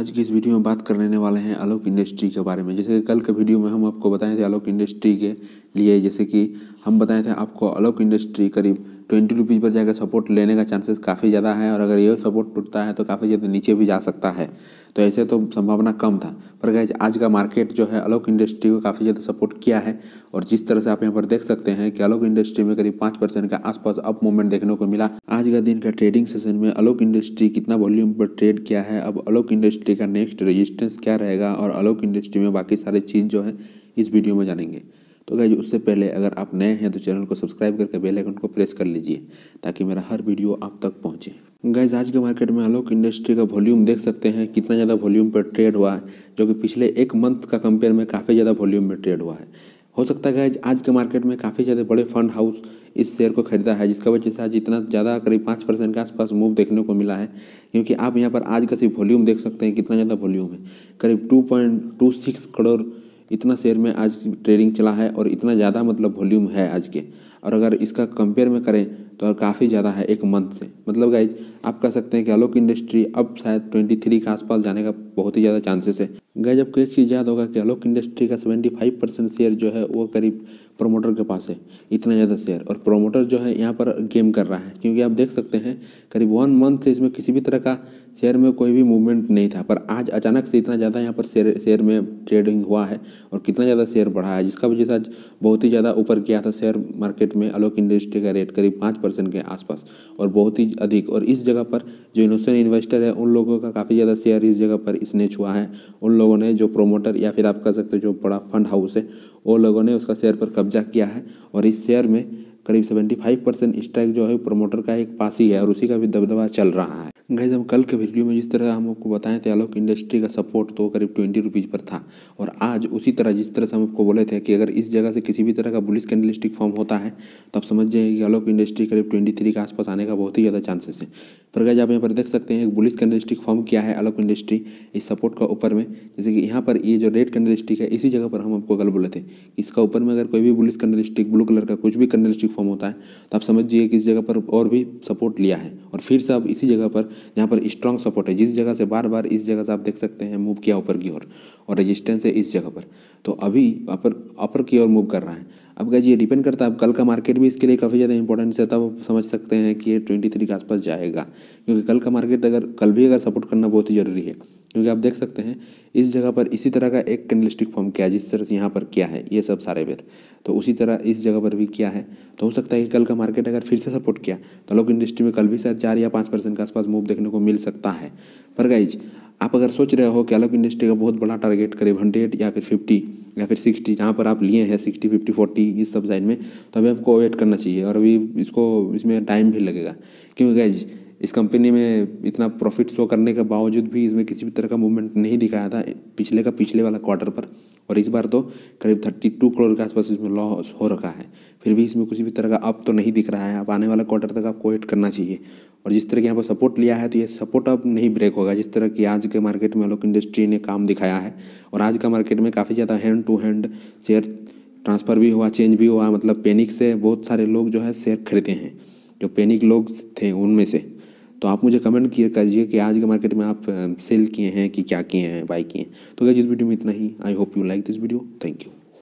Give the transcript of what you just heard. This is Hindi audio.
आज की इस वीडियो में बात करने वाले हैं आलोक इंडस्ट्री के बारे में जैसे कि कल के वीडियो में हम आपको बताए थे आलोक इंडस्ट्री के लिए जैसे कि हम बताए थे आपको आलोक इंडस्ट्री करीब ट्वेंटी रुपीज़ पर जाकर सपोर्ट लेने का चांसेस काफ़ी ज़्यादा है और अगर ये सपोर्ट टूटता है तो काफ़ी ज़्यादा नीचे भी जा सकता है तो ऐसे तो संभावना कम था पर गैज आज का मार्केट जो है अलोक इंडस्ट्री को काफ़ी ज़्यादा सपोर्ट किया है और जिस तरह से आप यहाँ पर देख सकते हैं कि अलोक इंडस्ट्री में करीब पाँच परसेंट का आसपास अप मूवमेंट देखने को मिला आज का दिन का ट्रेडिंग सेशन में अलोक इंडस्ट्री कितना वॉल्यूम पर ट्रेड किया है अब अलोक इंडस्ट्री का नेक्स्ट रजिस्टेंस क्या रहेगा और अलोक इंडस्ट्री में बाकी सारी चीज़ जो है इस वीडियो में जानेंगे तो गाइज उससे पहले अगर आप नए हैं तो चैनल को सब्सक्राइब करके बेल आइकन को प्रेस कर लीजिए ताकि मेरा हर वीडियो आप तक पहुंचे गाइज आज के मार्केट में आलोक इंडस्ट्री का वॉल्यूम देख सकते हैं कितना ज़्यादा वॉल्यूम पर ट्रेड हुआ है जो कि पिछले एक मंथ का कंपेयर में काफ़ी ज़्यादा वॉल्यूम में ट्रेड हुआ है हो सकता है आज के मार्केट में काफ़ी ज़्यादा बड़े फंड हाउस इस शेयर को खरीदा है जिसका वजह से आज इतना ज़्यादा करीब पाँच परसेंट के आसपास मूव देखने को मिला है क्योंकि आप यहाँ पर आज का सिर्फ वॉल्यूम देख सकते हैं कितना ज़्यादा वॉल्यूम है करीब two point two six crore इतना शेयर में आज ट्रेडिंग चला है और इतना ज़्यादा मतलब वॉल्यूम है आज के और अगर इसका कंपेयर में करें तो काफ़ी ज़्यादा है एक मंथ से मतलब गाइज आप कह सकते हैं कि आलोक इंडस्ट्री अब शायद ट्वेंटी थ्री के आसपास जाने का बहुत ही ज़्यादा चांसेस है गए जब एक चीज़ याद होगा कि आलोक इंडस्ट्री का सेवेंटी फाइव परसेंट शेयर जो है वो करीब प्रोमोटर के पास है इतना ज़्यादा शेयर और प्रोमोटर जो है यहाँ पर गेम कर रहा है क्योंकि आप देख सकते हैं करीब वन मंथ से इसमें किसी भी तरह का शेयर में कोई भी मूवमेंट नहीं था पर आज अचानक से इतना ज़्यादा यहाँ पर शेयर शेयर में ट्रेडिंग हुआ है और कितना ज़्यादा शेयर बढ़ा है जिसका वजह से आज बहुत ही ज़्यादा ऊपर किया था शेयर मार्केट में आलोक इंडस्ट्री का रेट करीब पाँच परसेंट के आसपास और बहुत ही अधिक और इस जगह पर जो इनोसेंट इन्वेस्टर है उन लोगों का काफ़ी ज़्यादा शेयर इस जगह पर इसने छुआ है उन लोगों ने जो प्रोमोटर या फिर आप कह सकते हो जो बड़ा फंड हाउस है वो लोगों ने उसका शेयर पर कब्जा किया है और इस शेयर में करीब 75 परसेंट स्ट्राइक जो है प्रमोटर का एक पास ही है और उसी का भी दबदबा चल रहा है गैज हम कल के वीडियो में जिस तरह हम आपको बताएं थे आलोक इंडस्ट्री का सपोर्ट तो करीब ट्वेंटी रुपीज़ पर था और आज उसी तरह जिस तरह से हम आपको बोले थे कि अगर इस जगह से किसी भी तरह का बुलिस कैंडलिस्टिक फॉर्म होता है तो आप समझ जाए कि आलोक इंडस्ट्री करीब ट्वेंटी थ्री के आसपास आने का बहुत ही ज़्यादा चांसेस है पर गैज आप यहाँ पर देख सकते हैं एक बुलिस कैंडलिस्टिक फॉर्म किया है आलोक इंडस्ट्री इस सपोर्ट का ऊपर में जैसे कि यहाँ पर ये जो रेड कैंडलिस्टिक है इसी जगह पर हम आपको कल बोले थे इसका ऊपर में अगर कोई भी बुलिस कैंडलिस्टिक ब्लू कलर का कुछ भी कैंडलिस्टिक फॉर्म होता है तो आप समझिए कि इस जगह पर और भी सपोर्ट लिया है और फिर से अब इसी जगह पर यहाँ पर स्ट्रॉन्ग सपोर्ट है जिस जगह से बार बार इस जगह से आप देख सकते हैं मूव किया ऊपर की ओर और, रजिस्टेंस है इस जगह पर तो अभी अपर अपर की ओर मूव कर रहा है अब गाइज ये डिपेंड करता है अब कल का मार्केट भी इसके लिए काफ़ी ज़्यादा इंपॉर्टेंस है तब समझ सकते हैं कि ये ट्वेंटी थ्री के आसपास जाएगा क्योंकि कल का मार्केट अगर कल भी अगर सपोर्ट करना बहुत ही ज़रूरी है क्योंकि आप देख सकते हैं इस जगह पर इसी तरह का एक कैनलिस्टिक फॉर्म किया है जिस तरह से यहाँ पर किया है ये सब सारे वेद तो उसी तरह इस जगह पर भी किया है तो हो सकता है कि कल का मार्केट अगर फिर से सपोर्ट किया तो लोग इंडस्ट्री में कल भी शायद चार या पाँच परसेंट के आसपास मूव देखने को मिल सकता है पर गाइज आप अगर सोच रहे हो कि अलग इंडस्ट्री का बहुत बड़ा टारगेट करीब हंड्रेड या फिर फिफ्टी या फिर सिक्सटी जहाँ पर आप लिए हैं सिक्सटी फिफ्टी फोर्टी इस सब साइड में तो अभी आपको वेट करना चाहिए और अभी इसको इसमें टाइम भी लगेगा क्योंकि इस कंपनी में इतना प्रॉफिट शो करने के बावजूद भी इसमें किसी भी तरह का मूवमेंट नहीं दिखाया था पिछले का पिछले वाला क्वार्टर पर और इस बार तो करीब थर्टी टू करोड़ के आसपास इसमें लॉस हो रखा है फिर भी इसमें किसी भी तरह का अप तो नहीं दिख रहा है अब आने वाला क्वार्टर तक आपको वेट करना चाहिए और जिस तरह के यहाँ पर सपोर्ट लिया है तो ये सपोर्ट अब नहीं ब्रेक होगा जिस तरह की आज के मार्केट में लोग इंडस्ट्री ने काम दिखाया है और आज का मार्केट में काफ़ी ज़्यादा hand to hand share transfer भी हुआ चेंज भी हुआ मतलब पैनिक से बहुत सारे लोग जो है शेयर खरीदे हैं जो पैनिक लोग थे उनमें से तो आप मुझे कमेंट किया करिए कि आज के मार्केट में आप सेल किए हैं कि क्या किए हैं बाई किए हैं तो क्या इस वीडियो में इतना ही I hope you like this video thank you